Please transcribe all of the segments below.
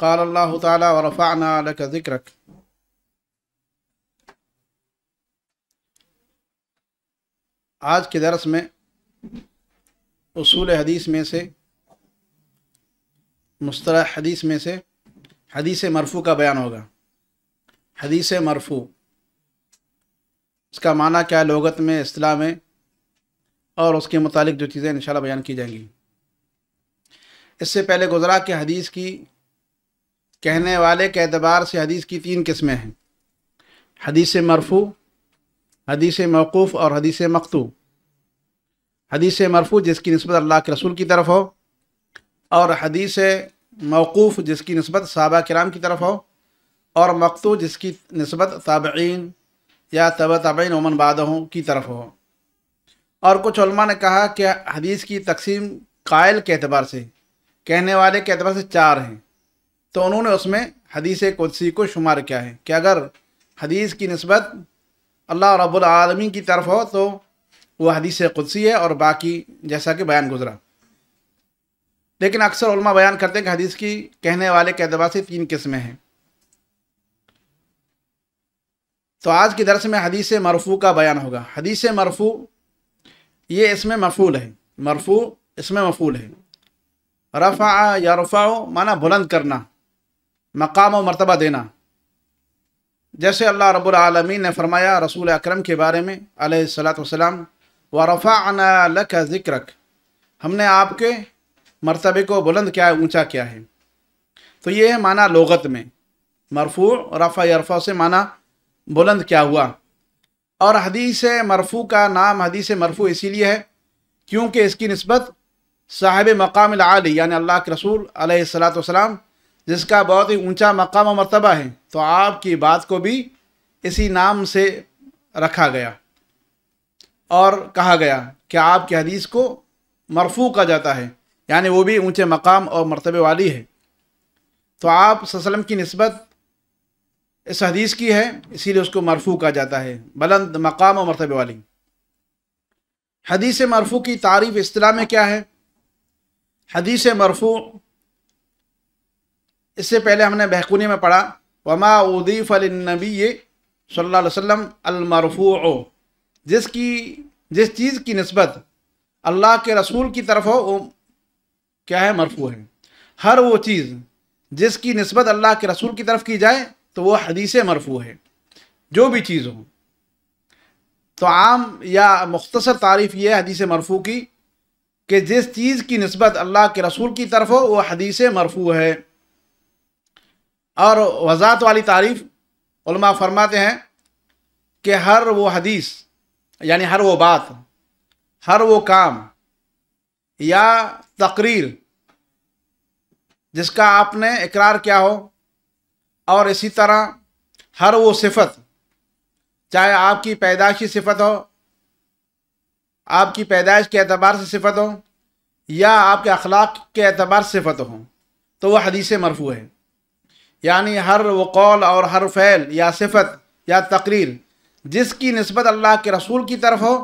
قال الله تعالى ورفعنا لك ذكرك आज के दरस में उसूल हदीस में से मुस्तरह हदीस में से हदीस मरफू का बयान होगा हदीस मरफू इसका माना क्या है लोगत में असलाह में और उसके मुतालिक जो चीज़ें इंशाल्लाह बयान की जाएंगी इससे पहले गुजरा कि हदीस की कहने वाले के अतबार से हदीस की तीन किस्में हैं हदीस मरफू हदीस मौकूफ़ और हदीस मखतू हदीस मरफू जिसकी नस्बत अल्लाह के रसूल की तरफ हो और हदीस मौकूफ़ जिसकी नस्बत साहबा कराम की तरफ हो और मकतू जिसकी नस्बत ताबीन या तब तबीन उमन बादहों की तरफ हो और कुछ ने कहा कि हदीस की तकसीम कायल के अतबार से कहने वाले के अतबार से चार हैं तो उन्होंने उसमें हदीस कुदसी को शुमार किया है कि अगर हदीस की नस्बत अल्लाह रबालमीन की तरफ हो तो वह हदीस कुदसी है और बाकी जैसा कि बयान गुजरा लेकिन अक्सर उलमा बयान करते हैं कि हदीस की कहने वाले के अतबार से तीन किस्में हैं तो आज के दरस में हदीस मरफू का बयान होगा हदीस मरफू ये इसमें मफूल है मरफू इसमें मफूल है रफ़ा या रफाओ माना बुलंद करना मकाम व मरतबा देना जैसे अल्लाह रबालमीन ने फरमाया रसूल अक्रम के बारे में अलैहिस्सलाम व रफ़ा लक ज़िक्रक हमने आपके मरतबे को बुलंद क्या है ऊँचा क्या है तो ये है माना लगत में मरफू रफ़ा यरफ़ा से माना बुलंद क्या हुआ और हदीस मरफू का नाम हदीस मरफू इसीलिए है क्योंकि इसकी नस्बत साहिब मकाम आली यानी अल्लाह के रसूल सलाम जिसका बहुत ही ऊंचा मकाम और मरतबा है तो आपकी बात को भी इसी नाम से रखा गया और कहा गया कि आपकी हदीस को मरफू कहा जाता है यानी वो भी ऊंचे मकाम और मरतबे वाली है तो आप वसलम की नस्बत इस हदीस की है इसीलिए उसको मरफू कहा जाता है बुलंद मकाम और मरतबे वाली हदीस मरफू की तारीफ़ इस्लाम में क्या है हदीस मरफू इससे पहले हमने बहकूनी में पढ़ा वमा उदीफ़ नबी सल्ला वसम अलमरफ़ू जिसकी जिस चीज़ की नस्बत अल्लाह के रसूल की तरफ हो वो क्या है मरफू है हर वो चीज़ जिसकी नस्बत अल्लाह के रसूल की तरफ की जाए तो वह हदीस मरफू है जो भी चीज़ हो तो आम या मुख्तसर तारीफ़ ये है हदीस मरफू की कि जिस चीज़ की नस्बत अल्लाह के रसूल की तरफ हो वो हदीस मरफू है और वज़ात वाली तारीफ़ फरमाते हैं कि हर वो हदीस यानी हर वो बात हर वो काम या तकरीर जिसका आपने इकरार किया हो और इसी तरह हर वो सिफत चाहे आपकी की सिफत हो आपकी पैदाइश के अतबार से सिफत हो या आपके अखलाक के अतबार से सिफत हो तो वह हदीस मरफू है यानी हर वकौल और हर फ़ैल या सिफत या तकरीर जिसकी नस्बत अल्लाह के रसूल की तरफ हो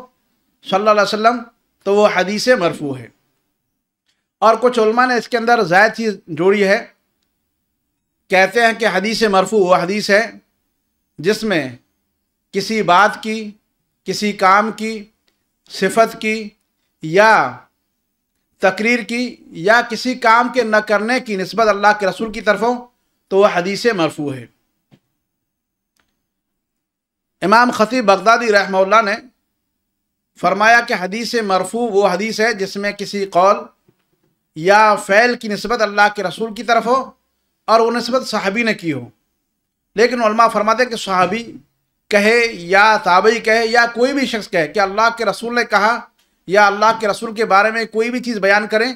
सल्लल्लाहु अलैहि वसल्लम तो वो हदीस मरफू है और कुछ उलमा ने इसके अंदर ज़ायद चीज़ जोड़ी है कहते हैं कि हदीस मरफू वह हदीस है जिसमें किसी बात की किसी काम की सिफत की या तकरीर की या किसी काम के न करने की नस्बत अल्लाह के रसूल की तरफ हो तो वह हदीस मरफू है इमाम ख़तीब बगदादी रहमल्ला ने फरमाया कि हदीस मरफू वो हदीस है जिसमें किसी कौल या फ़ैल की नस्बत अल्लाह के रसूल की तरफ हो और वो नस्बत साहबी ने की हो लेकिन उलमा फरमाते कि साहबी कहे या ताबई कहे या कोई भी शख्स कहे कि अल्लाह के रसूल ने कहा या अल्लाह के रसूल के बारे में कोई भी चीज़ बयान करें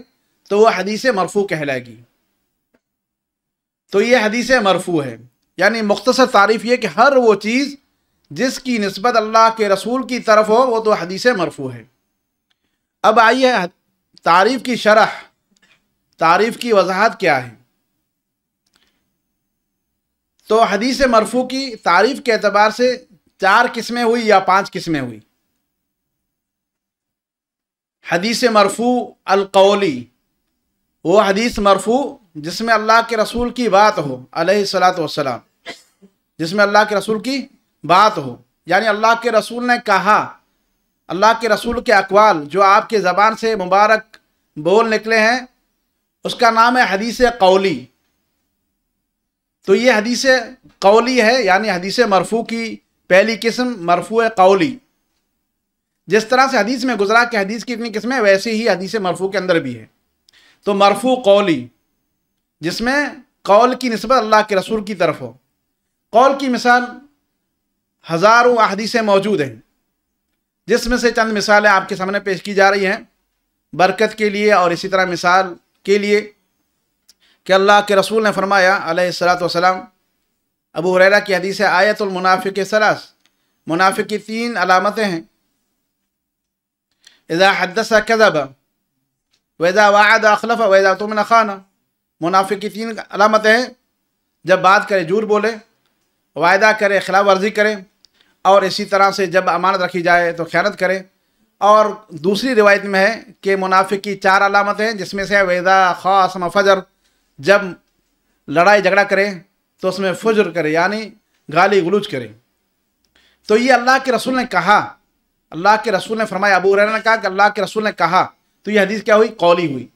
तो वह हदीस मरफू कहलाएगी तो ये हदीस मरफू है यानी मुख्तसर तारीफ ये कि हर वो चीज़ जिसकी नस्बत अल्लाह के रसूल की तरफ हो वो तो हदीस मरफू है अब आइए तारीफ की शरह तारीफ की वजाहत क्या है तो हदीस मरफू की तारीफ के अतबार से चार किस्में हुई या पांच किस्में हुई हदीस मरफू अलकौली वो हदीस मरफू जिसमें अल्लाह के रसूल की बात हो सलात जिसमें अल्लाह के रसूल की बात हो यानी अल्लाह के रसूल ने कहा अल्लाह के रसूल के अकवाल जो आपके ज़बान से मुबारक बोल निकले हैं उसका नाम है हदीस कौली तो ये हदीस कौली है यानी हदीस मरफू की पहली किस्म मरफू कौली जिस तरह से हदीस में गुजरा कि हदीस की इतनी किस्में वैसे ही हदीस मरफू के अंदर भी है तो मरफू कौली जिसमें कौल की नस्बत अल्लाह के रसूल की तरफ हो कौल की मिसाल हज़ारों अहदीसें मौजूद हैं जिसमें से चंद मिसालें आपके सामने पेश की जा रही हैं बरकत के लिए और इसी तरह मिसाल के लिए कि अल्लाह के रसूल ने फरमाया अलैहिस्सलात अबू हुरैरा की हदीस है आयतुल मुनाफिक सरास मुनाफिक की तीन अलामतें हैं इज़ा हदसा कज़ब वैज़ा वाद अखलफ़ वैज़ा तुमन खाना मुनाफे की तीन अलामतें हैं जब बात करे झूठ बोले वायदा करे खिलाफ वर्जी करे और इसी तरह से जब अमानत रखी जाए तो ख्यानत करे और दूसरी रिवायत में है कि मुनाफे की चार अलामतें हैं जिसमें से वैदा खासम फजर जब लड़ाई झगड़ा करें तो उसमें फजर करे यानी गाली गलूज करें तो ये अल्लाह के रसूल ने कहा अल्लाह के रसूल ने फरमाया अबू हुरैरा ने कहा कि अल्लाह के रसूल ने कहा तो ये हदीस क्या हुई कौली हुई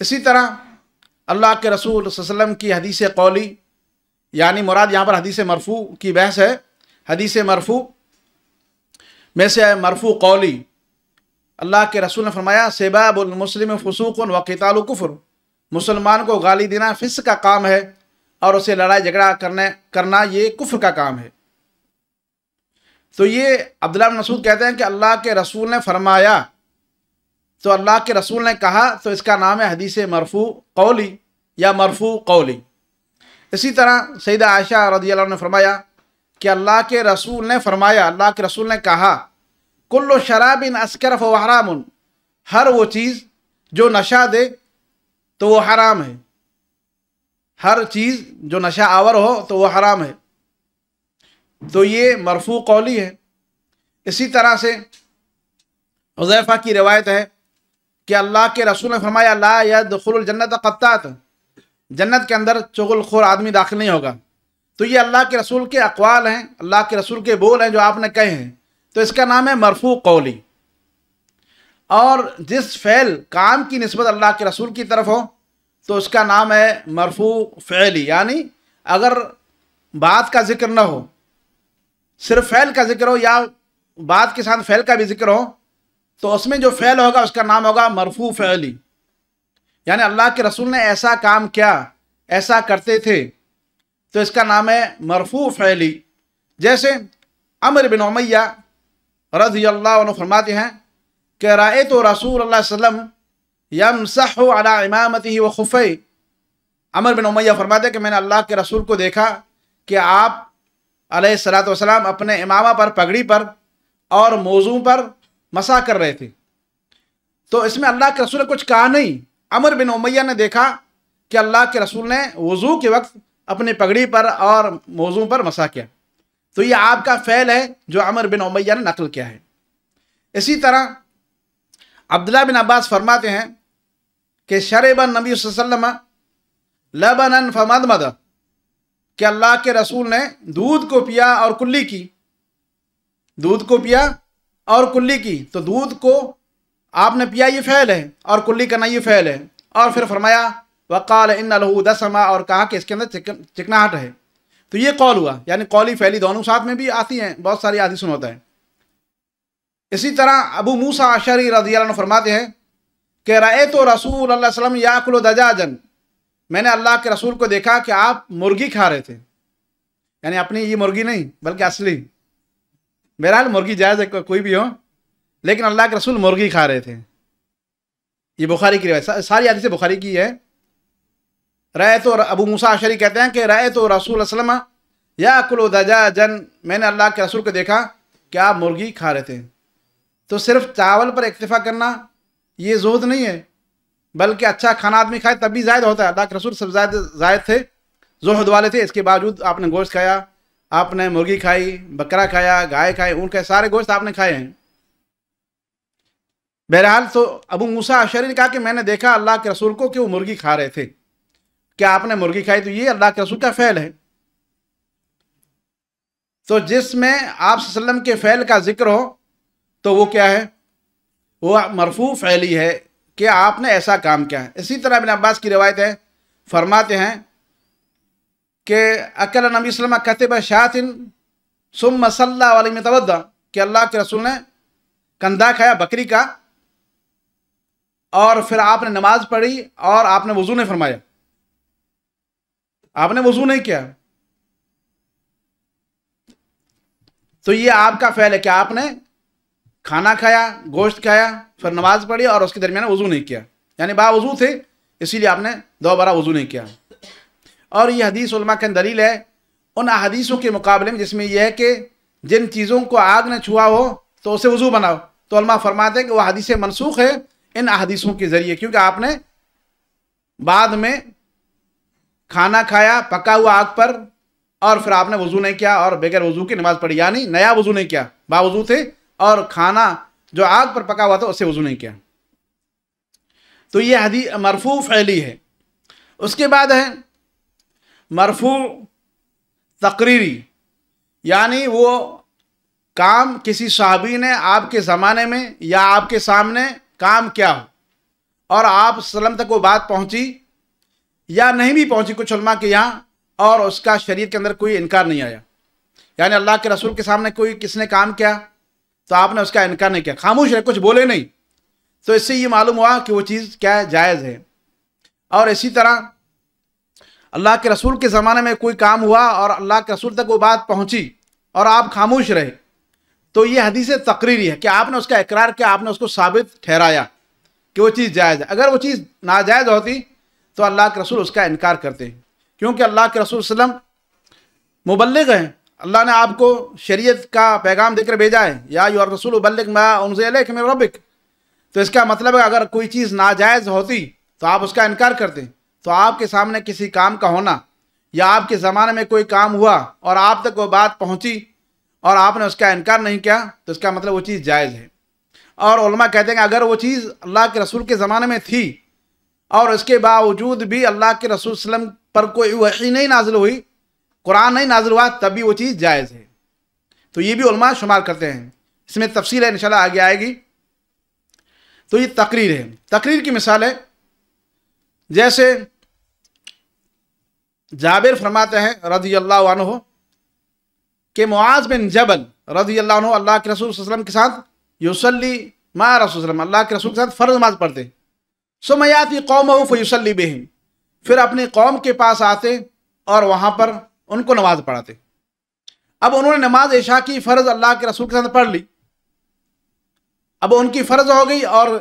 इसी तरह अल्लाह के रसूल वसम की हदीस कौली यानी मुराद यहाँ पर हदीस मरफू की बहस है हदीस मरफू में से मरफू कौली अल्लाह के रसूल ने फरमाया सेबाबुलमसलम फसूक व कताल कुफर मुसलमान को गाली देना फिस का काम है और उसे लड़ाई झगड़ा करने करना ये कुफ्र का काम है तो ये अब्दुल्ला मसूद कहते हैं कि अल्लाह के रसूल ने फरमाया तो अल्लाह के रसूल ने कहा तो इसका नाम है हदीस मरफू कौली या मरफू कौली इसी तरह सईद आयशा रदी ने फरमाया कि अल्लाह के रसूल ने फरमाया अल्लाह के रसूल ने कहा कुल्लो शराबिन अस्करफ हराम हर वो चीज़ जो नशा दे तो वो हराम है हर चीज़ जो नशा आवर हो तो वो हराम है तो ये मरफू कौली है इसी तरह से उजैफ़ा की रिवायत है कि अल्लाह के रसूल ने फरमाया ला जन्नत कत्तात जन्नत के अंदर चुगलखोर आदमी दाखिल नहीं होगा तो ये अल्लाह के रसूल के अकवाल हैं अल्लाह के रसूल के बोल हैं जो आपने कहे हैं तो इसका नाम है मरफू कौली और जिस फ़ैल काम की नस्बत अल्लाह के रसूल की तरफ हो तो उसका नाम है मरफू फ़ैली यानी अगर बात का जिक्र न हो सिर्फ फ़ैल का जिक्र हो या बात के साथ फ़ैल का भी जिक्र हो तो उसमें जो फ़ैल होगा उसका नाम होगा मरफू फ़ैली यानी अल्लाह के रसूल ने ऐसा काम किया ऐसा करते थे तो इसका नाम है मरफू फ़ैली जैसे अमर बिन उमैया रजी अल्लाह फरमाते हैं कि राय तो रसूल वसम यम सला इमामती व खुफ़ अमर बिन उमैया फरमाते कि मैंने अल्लाह के रसूल को देखा कि आप सलाम अपने इमामा पर पगड़ी पर और मौजू पर मसा कर रहे थे तो इसमें अल्लाह के रसूल ने कुछ कहा नहीं अमर बिन उमैया ने देखा कि अल्लाह के रसूल ने वज़ू के वक्त अपनी पगड़ी पर और मौजू पर मसा किया तो ये आपका फ़ैल है जो अमर बिन उमैया ने नकल किया है इसी तरह अब्दुल्ला बिन अब्बास फरमाते हैं कि शरेबन नबी वसम लबन फमद मद कि अल्लाह के रसूल ने दूध को पिया और कुल्ली की दूध को पिया और कुल्ली की तो दूध को आपने पिया ये फ़ैल है और कुल्ली करना ये फ़ैल है और फिर फरमाया वक़ाल इन दसमा और कहा कि इसके अंदर चिकन चिकनाहट है तो ये कौल हुआ यानी कौली फैली दोनों साथ में भी आती हैं बहुत सारी आदि सुन होता है इसी तरह अबू मूसा आशरी रजी फरमाते हैं कि रे तो रसूल वसम याकुल दजाजन मैंने अल्लाह के रसूल को देखा कि आप मुर्गी खा रहे थे यानी अपनी ये मुर्गी नहीं बल्कि असली बहरहाल मुर्गी जायज़ है कोई भी हो लेकिन अल्लाह के रसूल मुर्गी खा रहे थे ये बुखारी की रिवायत सारी आदि बुखारी की है राय तो अबू मूसा आशरी कहते हैं कि राय तो रसूल असलम या कुल दजा जन मैंने अल्लाह के रसूल को देखा कि आप मुर्गी खा रहे थे तो सिर्फ चावल पर इतफा करना ये जहद नहीं है बल्कि अच्छा खाना आदमी खाए तब भी जायद होता है अल्लाह के रसूल सब जायद जायद थे जोहद वाले थे इसके बावजूद आपने गोश्त खाया आपने मुर्गी खाई बकरा खाया गाय खाई ऊँट खाए सारे गोश्त आपने खाए हैं बहरहाल तो अबू मूसा अशरी ने कहा कि मैंने देखा अल्लाह के रसूल को कि वो मुर्गी खा रहे थे क्या आपने मुर्गी खाई तो ये अल्लाह के रसूल का फ़ैल है तो जिसमें आप वसल्लम के फ़ैल का जिक्र हो तो वो क्या है वो मरफू फ़ैली है कि आपने ऐसा काम किया है इसी तरह अबिन अब्बास की रिवायत है फरमाते हैं के अकल नबी वसलम कतब शातिन सुम मसल्ला वाली मतवद कि अल्लाह के रसूल ने कंधा खाया बकरी का और फिर आपने नमाज पढ़ी और आपने वजू नहीं फरमाया आपने वजू नहीं किया तो ये आपका फैल है कि आपने खाना खाया गोश्त खाया फिर नमाज पढ़ी और उसके दरमियान वजू नहीं किया यानी बा वजू थे इसीलिए आपने दोबारा वजू नहीं किया और ये हदीस के दलील है उन अहदीसों के मुकाबले में जिसमें यह है कि जिन चीज़ों को आग ने छुआ हो तो उसे वज़ू बनाओ तो अलमा फरमाते हैं कि वह हदीसें मनसूख है इन अहदीसों के ज़रिए क्योंकि आपने बाद में खाना खाया पका हुआ आग पर और फिर आपने वज़ू नहीं किया और बगैर वज़ू की नमाज़ पढ़ी यानी नया वज़ू नहीं किया बावज़ू थे और खाना जो आग पर पका हुआ था उससे वज़ू नहीं किया तो ये हदी मरफू फैली है उसके बाद है मरफू तकरीरी यानी वो काम किसी सहाबी ने आपके ज़माने में या आपके सामने काम क्या हो और आप सलम तक वो बात पहुंची या नहीं भी पहुंची कुछ उलमा के यहाँ और उसका शरीर के अंदर कोई इनकार नहीं आया यानी अल्लाह के रसूल के सामने कोई किसने काम किया तो आपने उसका इनकार नहीं किया खामोश है कुछ बोले नहीं तो इससे ये मालूम हुआ कि वो चीज़ क्या जायज़ है और इसी तरह अल्लाह के रसूल के ज़माने में कोई काम हुआ और अल्लाह के रसूल तक वो बात पहुंची और आप खामोश रहे तो ये हदीस तकरीरी है कि आपने उसका इकरार किया आपने उसको साबित ठहराया कि वो चीज़ जायज़ है अगर वो चीज़ नाजायज़ होती तो अल्लाह के रसूल उसका इनकार करते हैं क्योंकि अल्लाह के रसूल वसम मुबलग हैं अल्लाह ने आपको शरीयत का पैगाम देकर भेजा है या यू रसूल उबलग मैं उनसे रबिक तो इसका मतलब है अगर कोई चीज़ नाजायज़ होती तो आप उसका इनकार करते हैं तो आपके सामने किसी काम का होना या आपके ज़माने में कोई काम हुआ और आप तक वो बात पहुंची और आपने उसका इनकार नहीं किया तो इसका मतलब वो चीज़ जायज़ है और कहते हैं अगर वो चीज़ अल्लाह के रसूल के ज़माने में थी और इसके बावजूद भी अल्लाह के रसूल वसलम पर कोई वही नहीं नाजिल हुई कुरान नहीं नाजिल हुआ तब भी वो चीज़ जायज़ है तो ये भी शुमार करते हैं इसमें तफसील है इन आगे आएगी तो ये तकरीर है तकरीर की मिसाल है जैसे जाबिर फरमाते हैं रजी अल्लाह अनहो के मुआज बिन जबल रजी अल्लाह अल्लाह के रसूल वसलम के साथ युसली मा रसूल अल्लाह के रसूल के साथ फ़र्ज नमाज पढ़ते सुमयाती कौम हो फयूसली बेहम फिर अपनी कौम के पास आते और वहाँ पर उनको नमाज पढ़ाते अब उन्होंने नमाज ऐशा की फ़र्ज़ अल्लाह के रसूल के साथ पढ़ ली अब उनकी फ़र्ज़ हो गई और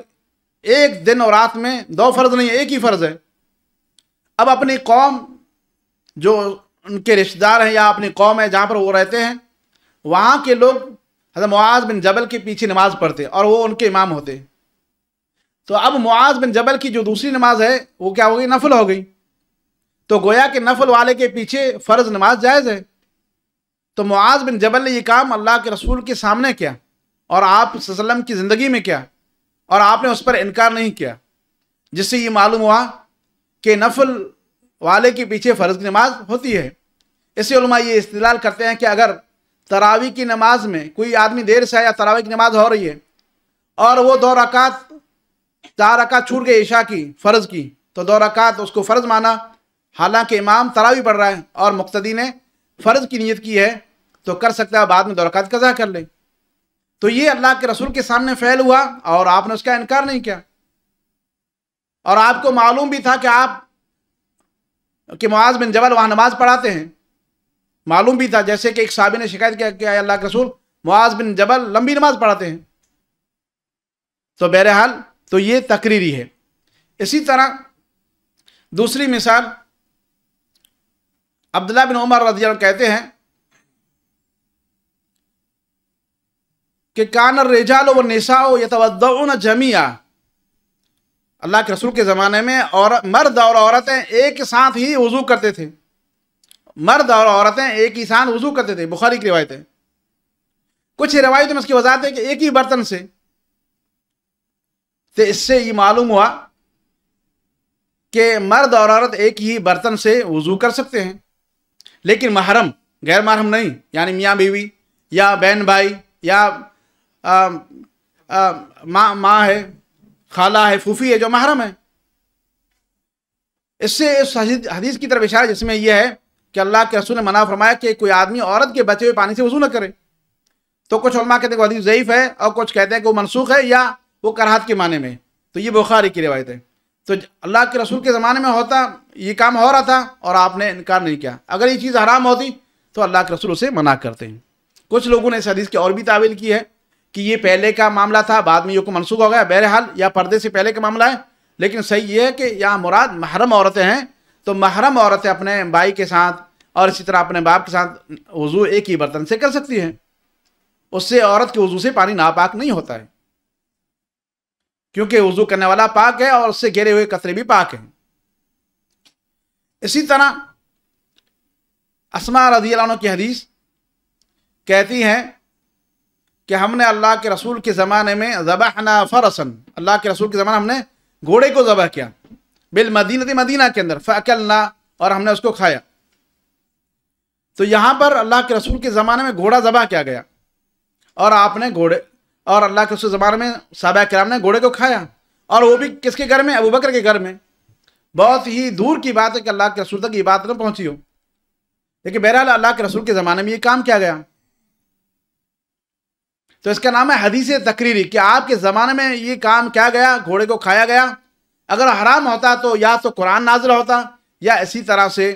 एक दिन और रात में दो फर्ज नहीं है एक ही फर्ज है अब अपनी कौम जो उनके रिश्तेदार हैं या अपनी कौम है जहाँ पर वो रहते हैं वहाँ के लोग हजरत मुआज बिन जबल के पीछे नमाज पढ़ते और वो उनके इमाम होते तो अब मुआज बिन जबल की जो दूसरी नमाज है वो क्या हो गई नफल हो गई तो गोया के नफल वाले के पीछे फ़र्ज़ नमाज जायज़ है तो मुआज बिन जबल ने यह काम अल्लाह के रसूल के सामने किया और आप की ज़िंदगी में क्या और आपने उस पर इनकार नहीं किया जिससे ये मालूम हुआ कि नफल वाले के पीछे फ़र्ज की नमाज होती है इसे ये इस्तेलाल करते हैं कि अगर तरावी की नमाज में कोई आदमी देर से आया तरावी की नमाज हो रही है और वो दो रकात चार रकात छूट गए ईशा की फ़र्ज की तो दो रकात उसको फ़र्ज माना हालांकि इमाम तरावी पढ़ रहा है और मुख्तदी ने फ़र्ज की नीयत की है तो कर सकता है बाद में दो रकात कज़ा कर लें तो ये अल्लाह के रसूल के सामने फैल हुआ और आपने उसका इनकार नहीं किया और आपको मालूम भी था कि आप कि मुआज बिन जबल वहाँ नमाज पढ़ाते हैं मालूम भी था जैसे कि एक साहबी ने शिकायत किया कि अल्लाह के रसूल मुआज बिन जबल लंबी नमाज पढ़ाते हैं तो बहरहाल तो ये तकरीरी है इसी तरह दूसरी मिसाल अब्दुल्ला बिन उमर रजी कहते हैं कि कान रेजाल व नशा यतवदन जमिया अल्लाह के रसूल के ज़माने में और मर्द और औरतें एक साथ ही वज़ू करते थे मर्द और औरतें एक ही साथ वज़ू करते थे बुखारी की रिवायतें कुछ रिवायतों में इसकी वजह है कि एक ही बर्तन से तो इससे ये मालूम हुआ कि मर्द और औरत एक ही बर्तन से वज़ू कर सकते हैं लेकिन महरम गैर महरम नहीं यानी मियाँ बीवी या बहन भाई या माँ माँ है खाला है फूफी है जो महरम है इससे इस हदीस की तरफ इशारा जिसमें यह है कि अल्लाह के रसूल ने मना फरमाया कि कोई आदमी औरत के बचे हुए पानी से वजू न करे तो कुछ उलमा कहते हैं हदीस ज़यीफ़ है और कुछ कहते हैं कि वो मनसूख है या वो कराहत के माने में तो ये बुखारी की रिवायत है तो अल्लाह के रसूल के ज़माने में होता ये काम हो रहा था और आपने इनकार नहीं किया अगर ये चीज़ हराम होती तो अल्लाह के रसूल उसे मना करते हैं कुछ लोगों ने इस हदीस की और भी तावील की है कि ये पहले का मामला था बाद में ये को मनसूख हो गया बहरहाल या पर्दे से पहले का मामला है लेकिन सही ये है कि यहाँ मुराद महरम औरतें हैं तो महरम औरतें अपने भाई के साथ और इसी तरह अपने बाप के साथ वज़ू एक ही बर्तन से कर सकती हैं उससे औरत के वज़ू से पानी नापाक नहीं होता है क्योंकि वज़ू करने वाला पाक है और उससे घेरे हुए कतरे भी पाक हैं इसी तरह असमा रजी की हदीस कहती हैं कि हमने अल्लाह के रसूल के ज़माने में ज़बहना फ़रसन अल्लाह के रसूल के ज़माने हमने घोड़े को ज़बह किया बिल मदीनत मदीना के अंदर फ़कलना और हमने उसको खाया तो यहाँ पर अल्लाह के रसूल के ज़माने में घोड़ा ज़बह किया गया और आपने घोड़े और अल्लाह के रसूल ज़माने में सबा कराम ने घोड़े को खाया और वो भी किसके घर में अबू बकर के घर में बहुत ही दूर की बात है कि अल्लाह के रसूल तक ये बात ना तो पहुँची हो लेकिन बहरहाल अल्लाह के रसूल के ज़माने में ये काम किया गया तो इसका नाम है हदीस तकरीरी कि आपके ज़माने में ये काम क्या गया घोड़े को खाया गया अगर हराम होता तो या तो कुरान नाजर होता या इसी तरह से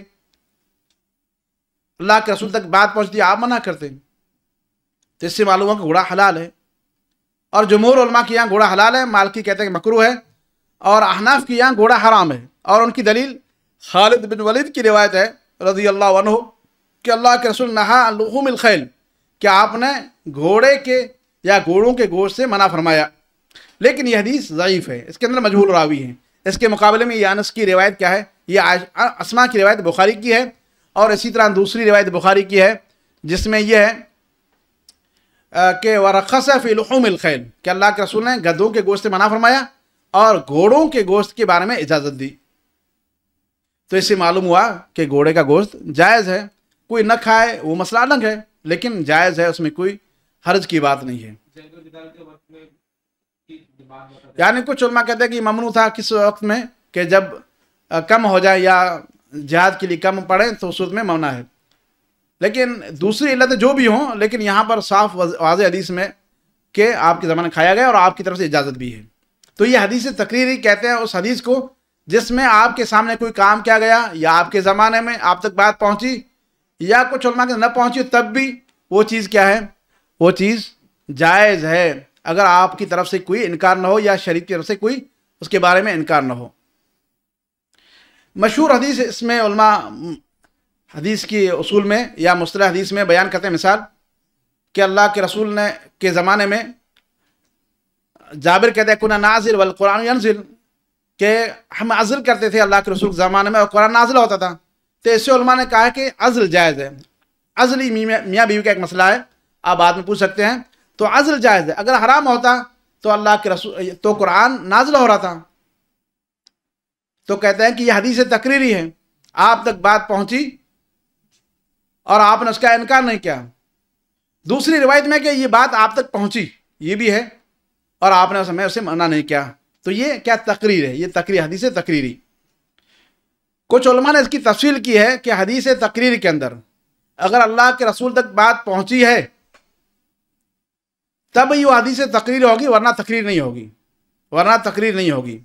अल्लाह के रसूल तक बात पहुँचती आप मना करते तो इससे मालूम हुआ कि घोड़ा हलाल है और जमूर उलमा की यहाँ घोड़ा हलाल है मालकी कहते हैं कि मकरू है और अहनाफ की यहाँ घोड़ा हराम है और उनकी दलील खालिद बिन वलीद की रिवायत है रजी अल्लाह कि अल्लाह के रसूल नहा लहूमिल खैल क्या आपने घोड़े के या घोड़ों के गोश्त से मना फरमाया लेकिन यह हदीस ज़यीफ़ है इसके अंदर मजहूल रावी हैं इसके मुकाबले में यानस की रिवायत क्या है यह आसमां की रिवायत बुखारी की है और इसी तरह दूसरी रिवायत बुखारी की है जिसमें यह है कि वरखस फ़िलहमिल खैल कि अल्लाह के रसूल ने गधों के गोश्त से मना फरमाया और घोड़ों के गोश्त के बारे में इजाज़त दी तो इससे मालूम हुआ कि घोड़े का गोश्त जायज़ है कोई न खाए वो मसला अलग है लेकिन जायज है उसमें कोई हर्ज की बात नहीं है यानी कुछ उलमा कहते हैं कि ममनू था किस वक्त में कि जब कम हो जाए या जहाद के लिए कम पड़े तो उस वक्त में ममना है लेकिन दूसरी इलत जो भी हों लेकिन यहाँ पर साफ वाज हदीस में कि आपके ज़माने खाया गया और आपकी तरफ से इजाज़त भी है तो ये हदीस तकरीरी कहते हैं उस हदीस को जिसमें आपके सामने कोई काम किया गया या आपके ज़माने में आप तक बात पहुँची या कुछ उलमा के न पहुंची तब भी वो चीज़ क्या है वो चीज़ जायज़ है अगर आपकी तरफ से कोई इनकार ना हो या शरीफ की तरफ से कोई उसके बारे में इनकार ना हो मशहूर हदीस इसमें उलमा हदीस के असूल में या मुस्तरा हदीस में बयान करते हैं मिसाल कि अल्लाह के रसूल ने के ज़माने में जाबिर कहते कुना नाजिल वल कुरान के हम अज़िल करते थे अल्लाह के रसूल के ज़माने में और कुरान नाजिल होता था तो ऐसे उलमा ने कहा कि अज़ल जायज़ है अज़ली मियाँ बीवी का एक मसला है आप बाद में पूछ सकते हैं तो अज़ल जायज़ है अगर हराम होता तो अल्लाह के रसूल तो कुरान नाजला हो रहा था तो कहते हैं कि यह हदीस तकरीरी है आप तक बात पहुंची और आपने उसका इनकार नहीं किया दूसरी रिवायत में कि ये बात आप तक पहुंची ये भी है और आपने उस समय उसे मना नहीं किया तो ये क्या तकरीर है ये तकरीर हदीस तकरीरी कुछ ने इसकी तफसील की है कि हदीस तकरीर के अंदर अगर अल्लाह के रसूल तक बात पहुंची है तब ही वह हदीस तकरीर होगी वरना तकरीर नहीं होगी वरना तकरीर नहीं होगी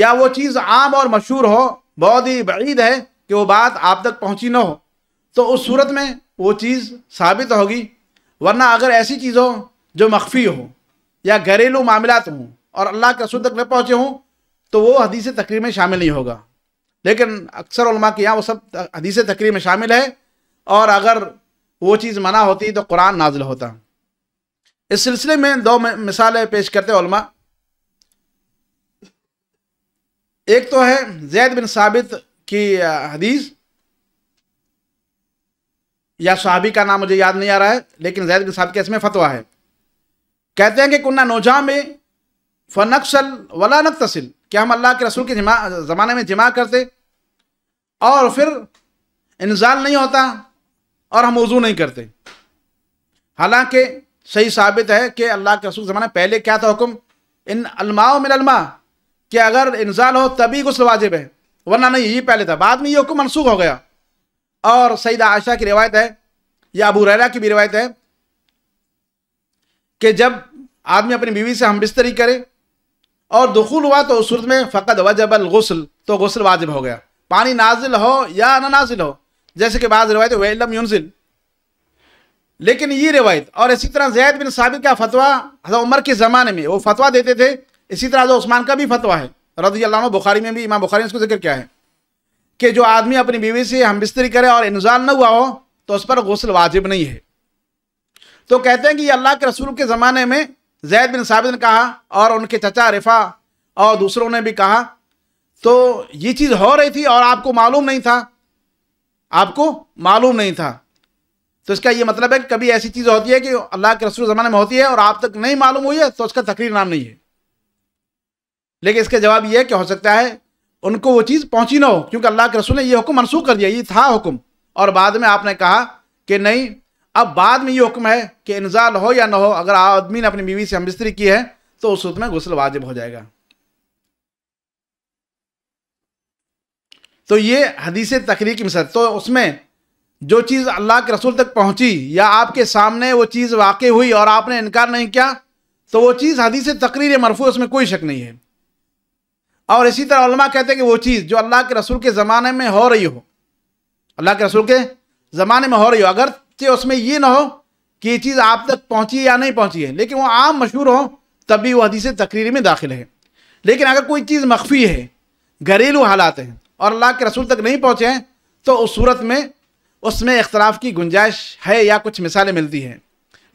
या वो चीज़ आम और मशहूर हो बहुत ही बीद है कि वो बात आप तक पहुंची ना हो तो उस सूरत में वो चीज़ साबित होगी वरना अगर ऐसी चीज़ हो जो मख्फी हो या घरेलू मामला हों और अल्लाह के रसूल तक न पहुँचे हों तो वो हदीस तकरीर में शामिल नहीं होगा लेकिन अक्सर के यहाँ वो सब हदीस तकरी में शामिल है और अगर वो चीज़ मना होती तो कुरान नाजिल होता इस सिलसिले में दो मिसालें पेश करते उलमा एक तो है जैद बिन साबित की हदीस या सहाबी का नाम मुझे याद नहीं आ रहा है लेकिन जैद बिन साबित के इसमें फतवा है कहते हैं कि कुन्ना नोजा में फनक्सल वला नकतसिल क्या हम अल्लाह के रसूल के जमा ज़माने में जमा करते और फिर इंजाल नहीं होता और हम वज़ू नहीं करते हालांकि सही साबित है कि अल्लाह के रसूल ज़माने पहले क्या था हुक्म इन अलमाओ मिन अलमा कि अगर इंजाल हो तभी गुस्ल वाजिब है वरना नहीं यही पहले था बाद में ये हुक्म मनसूख हो गया और सईद आयशा की रिवायत है या अबू रैला की भी रिवायत है कि जब आदमी अपनी बीवी से हम बिस्तरी करें और दखूल हुआ तो उस सूरत में फ़कत अल गसल तो गसल वाजिब हो गया पानी नाजिल हो या ना नाजिल हो जैसे कि बाज़ रवायत वम यूनजिल लेकिन ये रिवायत और इसी तरह जैद बिन साबित का फतवा हजरत उमर के ज़माने में वो फतवा देते थे इसी तरह जो उस्मान का भी फतवा है रजी अल्लाह बुखारी में भी इमाम बुखारी ने जिक्र किया है कि जो आदमी अपनी बीवी से हम बिस्तरी करे और इंजान न हुआ हो तो उस पर गसल वाजिब नहीं है तो कहते हैं कि अल्लाह के रसूल के ज़माने में जैद बिन साबित ने कहा और उनके चचा रिफा और दूसरों ने भी कहा तो ये चीज़ हो रही थी और आपको मालूम नहीं था आपको मालूम नहीं था तो इसका ये मतलब है कि कभी ऐसी चीज़ होती है कि अल्लाह के रसूल ज़माने में होती है और आप तक नहीं मालूम हुई है तो उसका तकरीर नाम नहीं है लेकिन इसका जवाब यह है कि हो सकता है उनको वो चीज़ पहुँची ना हो क्योंकि अल्लाह के रसूल ने यह हुक्म मनसूख कर दिया ये था हुक्म और बाद में आपने कहा कि नहीं अब बाद में ये हुक्म है कि इंजाल हो या ना हो अगर आदमी ने अपनी बीवी से हम बिस्तरी की है तो उस में गुसल वाजिब हो जाएगा तो ये हदीस तकरीर की मिसल तो उसमें जो चीज़ अल्लाह के रसूल तक पहुंची या आपके सामने वो चीज़ वाक़ हुई और आपने इनकार नहीं किया तो वो चीज़ हदीस तकरीर मरफू उसमें कोई शक नहीं है और इसी तरह कहते हैं कि वो चीज़ जो अल्लाह के रसूल के ज़माने में हो रही हो अल्लाह के रसूल के ज़माने में हो रही हो अगर कि उसमें ये ना हो कि ये चीज़ आप तक पहुंची या नहीं पहुंची है लेकिन वो आम मशहूर हो तब भी वो हदीस में दाखिल है लेकिन अगर कोई चीज़ मख्फी है घरेलू हालात हैं और अल्लाह के रसूल तक नहीं पहुँचे हैं तो उस सूरत में उसमें इख्तलाफ की गुंजाइश है या कुछ मिसालें मिलती हैं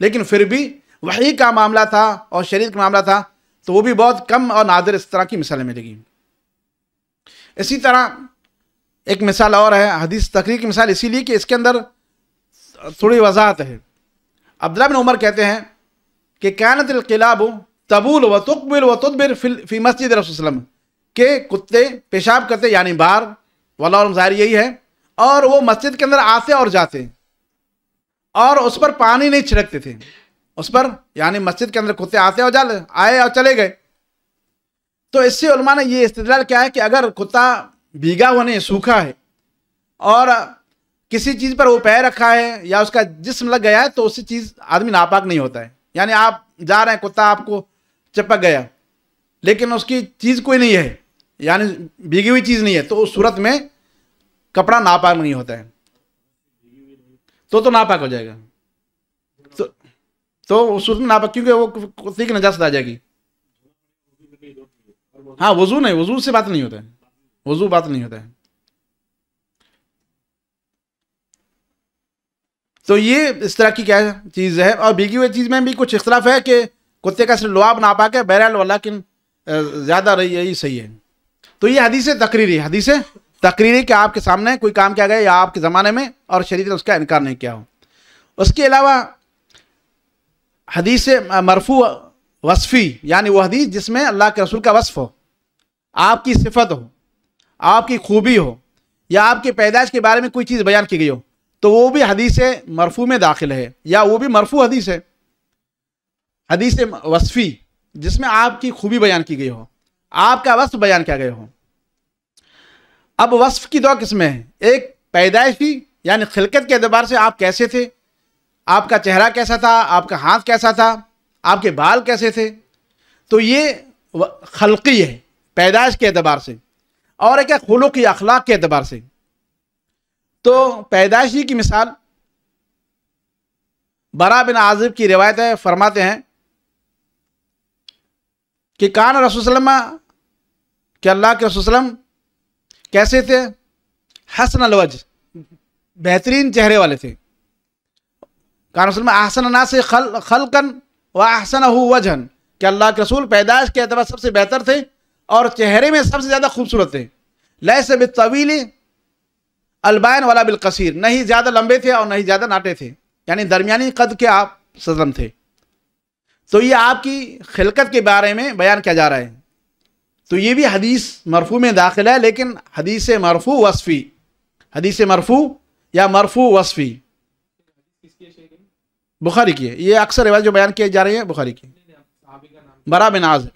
लेकिन फिर भी वही का मामला था और शरीर का मामला था तो वो भी बहुत कम और नादिर इस तरह की मिसालें मिलेगी इसी तरह एक मिसाल और है हदीस तकरीर की मिसाल इसीलिए कि इसके अंदर थोड़ी वजाहत है अब्दुल्ला बिन उमर कहते हैं कि कैनत किलाब तबूल व तुकबिल व तुदबिर फी मस्जिद रसम के कुत्ते पेशाब करते यानी बार वाला और जाहिर यही है और वो मस्जिद के अंदर आते और जाते और उस पर पानी नहीं छिड़कते थे उस पर यानी मस्जिद के अंदर कुत्ते आते और जाते आए और चले गए तो इससे उलमा ने ये इस्तलाल क्या है कि अगर कुत्ता भीगा हुआ नहीं सूखा है और किसी चीज पर वो पैर रखा है या उसका जिसम लग गया है तो उसी चीज आदमी नापाक नहीं होता है यानी आप जा रहे हैं कुत्ता आपको चिपक गया लेकिन उसकी चीज कोई नहीं है यानी भीगी हुई चीज नहीं है तो उस सूरत में कपड़ा नापाक नहीं होता है तो तो नापाक हो जाएगा तो तो उस सूरत में नापाक क्योंकि वो कुत्ते की नजास्त आ जाएगी हाँ वजू नहीं वजू से बात नहीं होता है वजू बात नहीं होता है तो ये इस तरह की क्या चीज़ है और भीगी हुई चीज़ में भी कुछ इख्तलाफ है कि कुत्ते का सिर्फ लुआब ना पाके बहरहाल वाला किन ज़्यादा रही ये सही है तो ये है तकरीरी तकरीर तकरीरी कि आपके सामने कोई काम किया गया या आपके ज़माने में और शरीर ने उसका इनकार नहीं किया हो उसके अलावा हदीस मरफू वसफ़ी यानी वह हदीस जिसमें अल्लाह के रसूल का वसफ़ हो आपकी सिफत हो आपकी खूबी हो या आपके पैदाइश के बारे में कोई चीज़ बयान की गई हो तो वो भी हदीस मरफू में दाखिल है या वो भी मरफू हदीस है हदीस वसफ़ी जिसमें आपकी खूबी बयान की गई हो आपका वस्फ बयान किया गया हो अब वस्फ की दो किस्में हैं एक पैदाइशी यानी खिलकत के अतबार से आप कैसे थे आपका चेहरा कैसा था आपका हाथ कैसा था आपके बाल कैसे थे तो ये खलकी है पैदाइश के अतबार से और एक है की अखलाक के अतबार से तो पैदाइशी की मिसाल बरा बिन आजिब की रिवायत है फरमाते हैं कि कान रसोसलम के अल्लाह के रसुलम कैसे थे हसन अलवज बेहतरीन चेहरे वाले थे कान रसुलम आहसन ना से खल खलकन व आहसन हो वजहन कि अल्लाह के रसूल पैदाइश के अतबार सबसे बेहतर थे और चेहरे में सबसे ज़्यादा खूबसूरत थे लय से बेतवीली अलबैन वाला बिलकसीर नहीं ज़्यादा लंबे थे और नहीं ज़्यादा नाटे थे यानी दरमियानी कद के आप सजम थे तो ये आपकी खिलकत के बारे में बयान किया जा रहा है तो ये भी हदीस मरफू में दाखिल है लेकिन हदीस मरफू वसफ़ी हदीस मरफू या मरफू वसफ़ी बुखारी की है ये अक्सर रिवाज जो बयान किए जा रही है बुखारी की बरा बिन आजब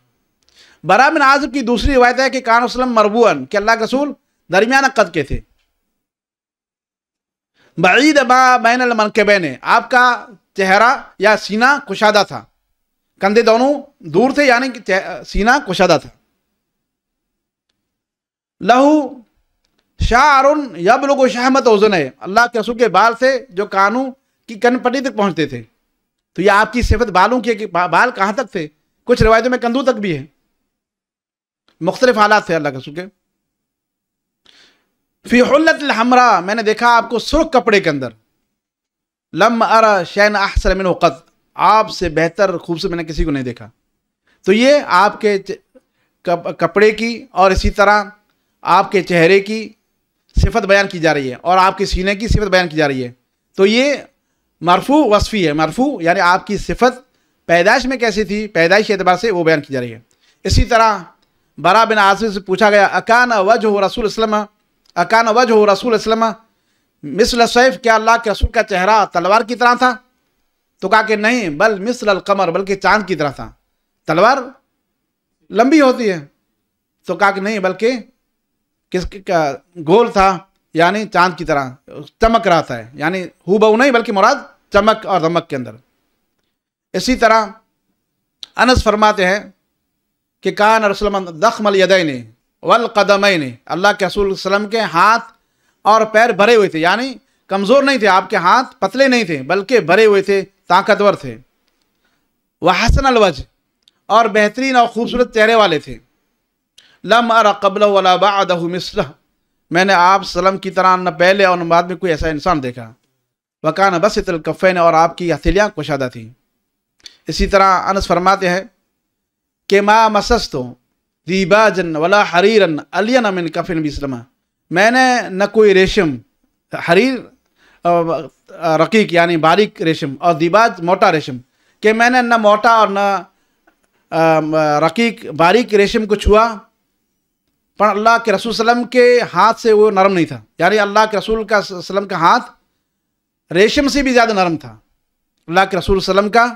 बरा बिन की दूसरी रिवायत है कि कान वसलम मरबूअन के अल्लाह के रसूल दरमियाना कद के थे बईद बैन मनकबैन आपका चेहरा या सीना कुशादा था कंधे दोनों दूर थे यानी कि सीना कुशादा था लहू अरुण यब लोगो शहमत ओजन है अल्लाह के रसूल के बाल से जो कानू की कनपटी तक पहुंचते थे तो यह आपकी सिफत बालों की बाल कहाँ तक थे कुछ रिवायतों में कंधों तक भी है मुख्तलिफ हालात थे अल्लाह के रसूल के फ़ीहलत हमरा मैंने देखा आपको सुरख कपड़े के अंदर लम अरा शैन अहसर मिन वक़त आपसे बेहतर खूबसूरत मैंने किसी को नहीं देखा तो ये आपके कप, कपड़े की और इसी तरह आपके चेहरे की सिफत बयान की जा रही है और आपके सीने की सिफत बयान की जा रही है तो ये मरफू वसफ़ी है मरफू यानी आपकी सिफत पैदाइश में कैसी थी पैदाइश एतबार से वो बयान की जा रही है इसी तरह बरा बिन आसिफ से पूछा गया अकान वजह रसूल वसलम अकान वज हो रसूल वसलम मिसल सैफ क्या अल्लाह के रसूल का चेहरा तलवार की तरह था तो कहा कि नहीं बल मिसल कमर बल्कि चांद की तरह था तलवार लंबी होती है तो कहा कि नहीं बल्कि किस का गोल था यानी चांद की तरह चमक रहा था यानी हु नहीं बल्कि मुराद चमक और धमक के अंदर इसी तरह अनस फरमाते हैं कि कान रसलम दखमल ने वल कदमैन अल्लाह के रसूल वसलम के हाथ और पैर भरे हुए थे यानी कमज़ोर नहीं थे आपके हाथ पतले नहीं थे बल्कि भरे हुए थे ताकतवर थे वह हसन अलवज और बेहतरीन और ख़ूबसूरत चेहरे वाले थे लम अर कबल वलाबादह मैंने आप सलम की तरह न पहले और न बाद में कोई ऐसा इंसान देखा वकान बस इतलकफ़ैन और आपकी हथेलियाँ कुशादा थी इसी तरह अनस फरमाते हैं कि माँ मसस्त हूँ दीबाजन वला हरीरन अलियन अमिन कफिन बिसलमा मैंने न कोई रेशम हरीर रकीक यानी बारीक रेशम और दीबाज मोटा रेशम कि मैंने न मोटा और न रकीक बारीक रेशम को छुआ पर अल्लाह के रसूल सलम के हाथ से वो नरम नहीं था यानी अल्लाह के रसूल का सलम का हाथ रेशम से भी ज़्यादा नरम था अल्लाह के रसूल सलम का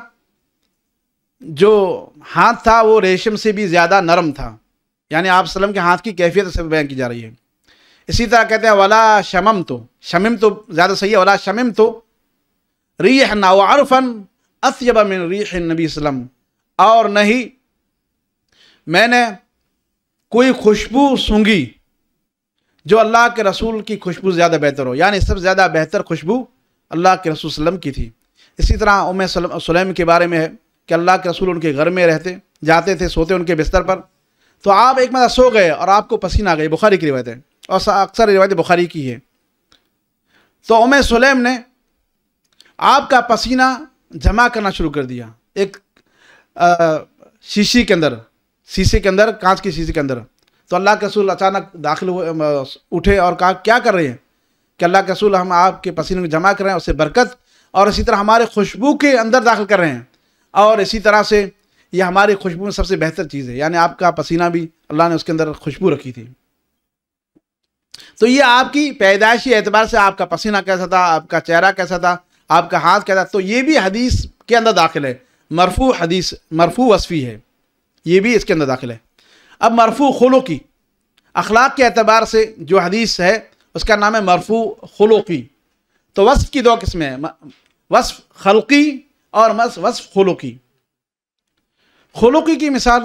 जो हाथ था वो रेशम से भी ज़्यादा नरम था यानी आप सलम के हाथ की कैफियत से बयान की जा रही है इसी तरह कहते हैं वला शमम तो शमिम तो ज़्यादा सही है वला शमिम तो री नावरफन असयब मिन रीह नबी वसम और नहीं मैंने कोई खुशबू सूंगी जो अल्लाह के रसूल की खुशबू ज़्यादा बेहतर हो यानी सबसे ज़्यादा बेहतर खुशबू अल्लाह के रसूल सलम की थी इसी तरह उम सलम के बारे में है कि अल्लाह के रसूल उनके घर में रहते जाते थे सोते उनके बिस्तर पर तो आप एक मतलब सो गए और आपको पसीना आ गई बुखारी की रिवायतें और अक्सर रिवायतें बुखारी की है तो उमे सुलेम ने आपका पसीना जमा करना शुरू कर दिया एक शीशी के अंदर शीशे के अंदर कांच की शीशे के अंदर तो अल्लाह के रसूल अचानक दाखिल हुए उठे और कहा क्या कर रहे हैं कि अल्लाह के रसूल हम आपके पसीने को जमा कर रहे हैं उससे बरकत और इसी तरह हमारे खुशबू के अंदर दाखिल कर रहे हैं और इसी तरह से ये हमारी खुशबू में सबसे बेहतर चीज़ है यानी आपका पसीना भी अल्लाह ने उसके अंदर खुशबू रखी थी तो ये आपकी पैदाइशी एतबार से आपका पसीना कैसा था आपका चेहरा कैसा था आपका हाथ कैसा तो ये भी हदीस के अंदर दाखिल है मरफू हदीस मरफू वसफ़ी है ये भी इसके अंदर दाखिल है अब मरफू खुलों की अखलाक के अतबार से जो हदीस है उसका नाम है मरफू खुलों की तो वसफ़ की दो किस्में हैं वसफ़ खलकी और मस वस खलूकी खलोकी की मिसाल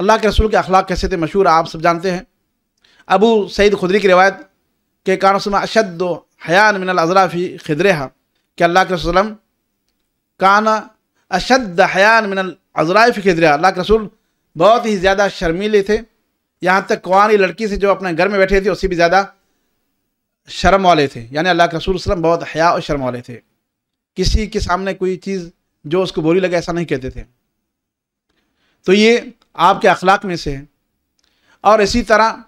अल्लाह के रसूल के अखलाक कैसे थे मशहूर आप सब जानते हैं अबू सईद खुदरी की रवायत के कानसमा अशद हयान फ़ी अजराफ़ी हा कि अल्लाह के रसूलम कान अशद हयान अजरा अजराफ़ी खदरहा अल्लाह के रसूल बहुत ही ज़्यादा शर्मीले थे यहाँ तक कुआरी लड़की से जो अपने घर में बैठे थे उससे भी ज़्यादा शर्म वाले थे यानी अल्लाह के रसूल वसलम बहुत हया और शर्म वाले थे किसी के सामने कोई चीज़ जो उसको बुरी लगे ऐसा नहीं कहते थे तो ये आपके अखलाक में से है और इसी तरह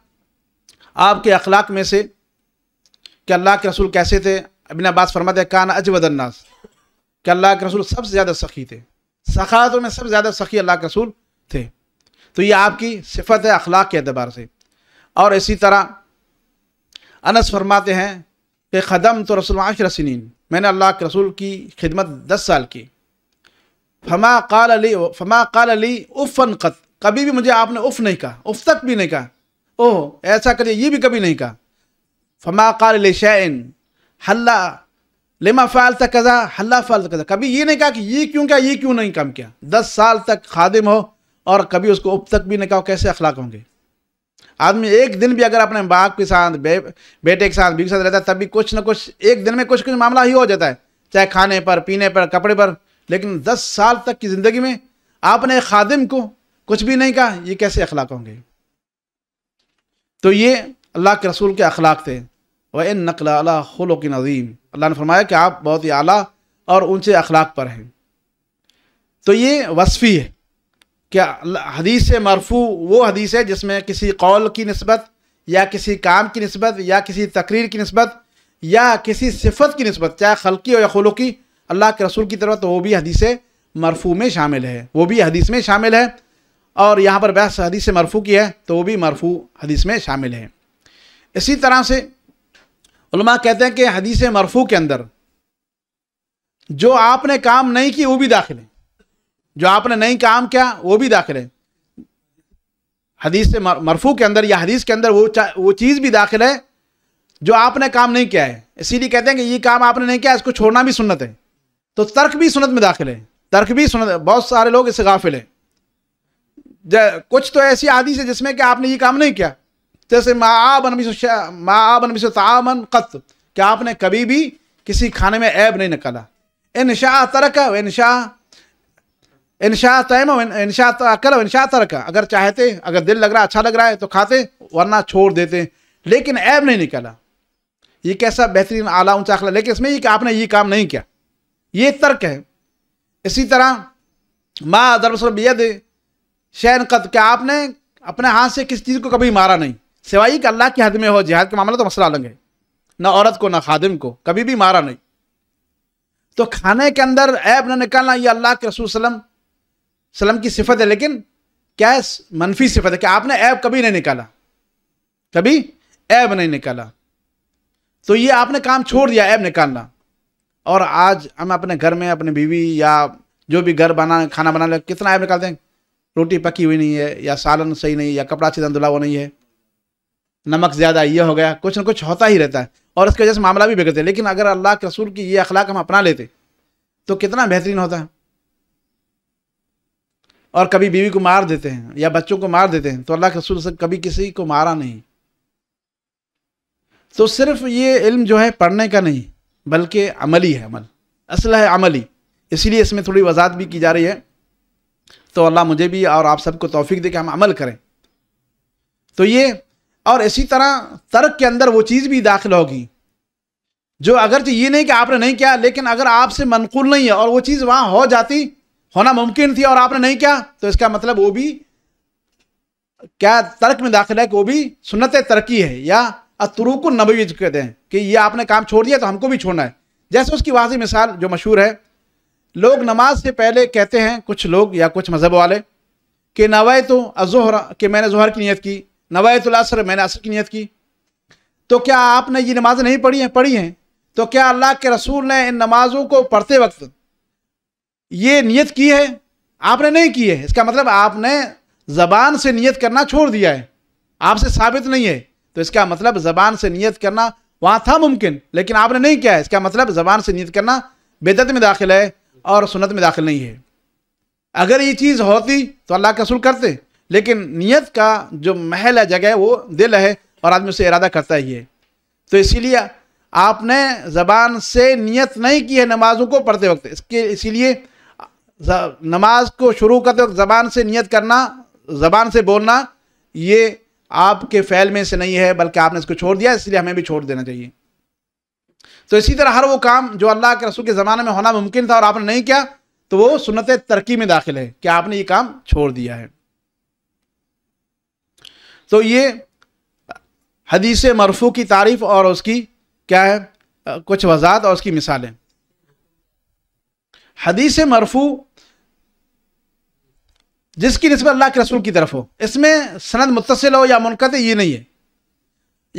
आपके अखलाक में से कि अल्लाह के रसूल कैसे थे अबिन अब्बास फरमाते कान अजवदन्नास कि अल्लाह के रसूल सबसे ज़्यादा सखी थे सखातों में सबसे ज़्यादा सखी अल्लाह के रसूल थे तो ये आपकी सिफत है अखलाक के अतबार से और इसी तरह अनस फरमाते हैं कि ख़दम तो रसूल आश रसिन मैंने अल्लाह के रसूल की खिदमत दस साल की फमा काल अली फमा काल अली उफ़न कत कभी भी मुझे आपने उफ़ नहीं कहा उफ़ तक भी नहीं कहा ओह ऐसा करिए ये भी कभी नहीं कहा फमा काल शैन हल्ला लेमा फ़ाल तक कज़ा हल्ला फ़ाल तक कज़ा कभी ये नहीं कहा कि ये क्यों क्या ये क्यों नहीं काम किया दस साल तक खादिम हो और कभी उसको उफ तक भी नहीं कहा कैसे अखलाक होंगे आदमी एक दिन भी अगर अपने बाप के साथ बे, बेटे के साथ बीवी के साथ रहता है तब भी कुछ ना कुछ एक दिन में कुछ कुछ मामला ही हो जाता है चाहे खाने पर पीने पर कपड़े पर लेकिन दस साल तक की ज़िंदगी में आपने खादिम को कुछ भी नहीं कहा ये कैसे अखलाक होंगे तो ये अल्लाह के रसूल के अखलाक थे वह नकल अला की नज़ीम अल्लाह ने फरमाया कि आप बहुत ही आला और ऊंचे अखलाक पर हैं तो ये वसफ़ी है क्या हदीस मरफू वो हदीस है जिसमें किसी कौल की नस्बत या किसी काम की नस्बत या किसी तकरीर की नस्बत या किसी सिफत की नस्बत चाहे खलकी हो या खलो की अल्लाह के रसूल की तरफ तो वो भी हदीस मरफू में शामिल है वो भी हदीस में शामिल है और यहाँ पर बहस हदीस मरफू की है तो वो भी मरफू हदीस में शामिल है इसी तरह से उलमा कहते हैं कि हदीस मरफू के अंदर जो आपने काम नहीं किए वो भी दाखिल है जो आपने नहीं काम किया वो भी दाखिल है हदीस से मरफू के अंदर या हदीस के अंदर वो वो चीज़ भी दाखिल है जो आपने काम नहीं किया है इसीलिए कहते हैं कि ये काम आपने नहीं किया इसको छोड़ना भी सुन्नत है तो तर्क भी सुनत में दाखिल है तर्क भी सुनत बहुत सारे लोग इससे गाफिल हैं कुछ तो ऐसी आदि है जिसमें कि आपने ये काम नहीं किया जैसे बन माआबन तामन कत कि आपने कभी भी किसी खाने में ऐब नहीं निकाला इन शाह तरक इन शाह इनशा तैम इनशा अकल इनशा तरक अगर चाहते अगर दिल लग रहा अच्छा लग रहा है तो खाते वरना छोड़ देते लेकिन ऐब नहीं निकला ये कैसा बेहतरीन आला ऊंचा अखला लेकिन इसमें ये कि आपने ये काम नहीं किया ये तर्क है इसी तरह माँ दरअसल यद शहन कद क्या आपने अपने हाथ से किसी चीज़ को कभी मारा नहीं सिवाई कि अल्लाह की हद में हो जिहाद का मामला तो मसला अलग है ना औरत को ना खादिम को कभी भी मारा नहीं तो खाने के अंदर ऐब ना निकालना ये अल्लाह के रसूल सलम की सिफत है लेकिन क्या मनफी सिफत है कि आपने ऐब कभी नहीं निकाला कभी ऐब नहीं निकाला तो ये आपने काम छोड़ दिया ऐब निकालना और आज हम अपने घर में अपने बीवी या जो भी घर बना खाना बना ले कितना ऐब निकालते हैं रोटी पकी हुई नहीं है या सालन सही नहीं है या कपड़ा अच्छी तरह धुला हुआ नहीं है नमक ज़्यादा ये हो गया कुछ ना कुछ होता ही रहता है और इसकी वजह से मामला भी बिगड़ते लेकिन अगर अल्लाह के रसूल की ये अखलाक हम अपना लेते तो कितना बेहतरीन होता है और कभी बीवी को मार देते हैं या बच्चों को मार देते हैं तो अल्लाह के रसूल से कभी किसी को मारा नहीं तो सिर्फ ये इल्म जो है पढ़ने का नहीं बल्कि अमली है अमल असल है अमली इसीलिए इसमें थोड़ी वजाहत भी की जा रही है तो अल्लाह मुझे भी और आप सबको तोफ़ी दे कि हम अमल करें तो ये और इसी तरह तर्क के अंदर वो चीज़ भी दाखिल होगी जो अगर ये नहीं कि आपने नहीं किया लेकिन अगर आपसे मनकूल नहीं है और वो चीज़ वहाँ हो जाती होना मुमकिन थी और आपने नहीं किया तो इसका मतलब वो भी क्या तर्क में दाखिल है कि वो भी सुनत तरक्की है या अतरुक नबी कहते हैं कि ये आपने काम छोड़ दिया तो हमको भी छोड़ना है जैसे उसकी वाजी मिसाल जो मशहूर है लोग नमाज से पहले कहते हैं कुछ लोग या कुछ मज़हब वाले कि नवाए तो अजहर कि मैंने जहर की नीयत की नवाए तो असर मैंने असर की नीयत की तो क्या आपने ये नमाज़ें नहीं पढ़ी हैं पढ़ी हैं तो क्या अल्लाह के रसूल ने इन नमाज़ों को पढ़ते वक्त ये नियत की है आपने नहीं की है इसका मतलब आपने ज़बान से नियत करना छोड़ दिया है आपसे साबित नहीं है तो इसका मतलब ज़बान से नियत करना वहाँ था मुमकिन लेकिन आपने नहीं किया है इसका मतलब ज़बान से नियत करना बेदत में दाखिल है और सुनत में दाखिल नहीं है अगर ये चीज़ होती तो अल्लाह का सुल करते लेकिन नियत का जो महल है जगह वो दिल है और आदमी उसे इरादा करता ही है तो इसीलिए आपने ज़बान से नियत नहीं की है नमाज़ों को पढ़ते वक्त इसके इसीलिए नमाज को शुरू करते वक्त ज़बान से नियत करना ज़बान से बोलना ये आपके फैल में से नहीं है बल्कि आपने इसको छोड़ दिया इसलिए हमें भी छोड़ देना चाहिए तो इसी तरह हर वो काम जो अल्लाह के रसूल के ज़माने में होना मुमकिन था और आपने नहीं किया तो वो सुनत तरक्की में दाखिल है कि आपने ये काम छोड़ दिया है तो ये हदीस मरफू की तारीफ और उसकी क्या है कुछ वजात और उसकी मिसालें हदीस मरफू जिसकी नस्बत अल्लाह के रसूल की तरफ हो इसमें सनद मुतसिल हो या मुनकत ये नहीं है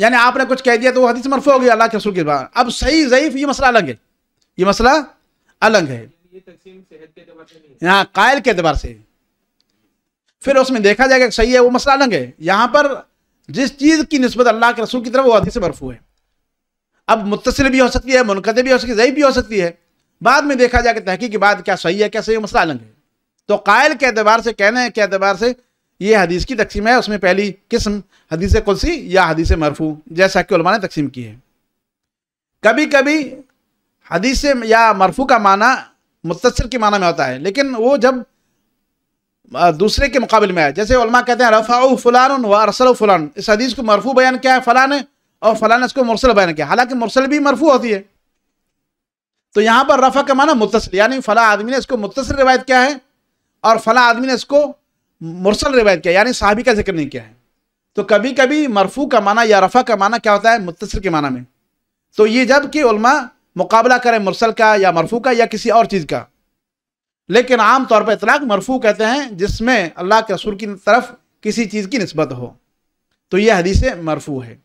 यानी आपने कुछ कह दिया तो वो हदीस मरफू हो गया अल्लाह के रसूल के बाहर अब सही ज़यीफ ये मसला अलग है ये मसला अलग है यहाँ कायल के अतबार से फिर उसमें देखा जाएगा सही है वो मसला अलग है यहाँ पर जिस चीज़ की नस्बत अल्लाह के रसूल की तरफ वो हदीस मरफू है अब मुतसिल भी हो सकती है मुनकत भी हो सकती है ज़यीफ भी हो सकती है बाद में देखा जाएगा तहकीक के बाद क्या सही है क्या सही मसला अलग है तो कायल के अतबार से कहने के अतबार से ये हदीस की तकसीम है उसमें पहली किस्म हदीस कुलसी या हदीस मरफू जैसा कि ने तकसीम की है कभी कभी हदीस या मरफू का माना मुतसर के माना में होता है लेकिन वो जब दूसरे के मुकाबले में आए जैसे उलमा कहते हैं रफ़ा फ़लान व अरसल फ़लान इस हदीस को मरफू बयान किया है फलाने ने और फलाने ने इसको मुरसल बयान किया हालांकि मुरसल भी मरफू होती है तो यहाँ पर रफ़ा का माना मुतसर यानी फ़ला आदमी ने इसको मुतसर रिवायत किया है और फला आदमी ने इसको मुरसल रिवायत किया यानी साहबी का जिक्र नहीं किया है तो कभी कभी मरफू का माना या रफ़ा का माना क्या होता है मुतसर के माना में तो ये जब कि उलमा मुकाबला करें मुरसल का या मरफू का या किसी और चीज़ का लेकिन आम तौर पर इतलाक मरफू कहते हैं जिसमें अल्लाह के रसूल की तरफ किसी चीज़ की नस्बत हो तो यह हदीसें मरफू है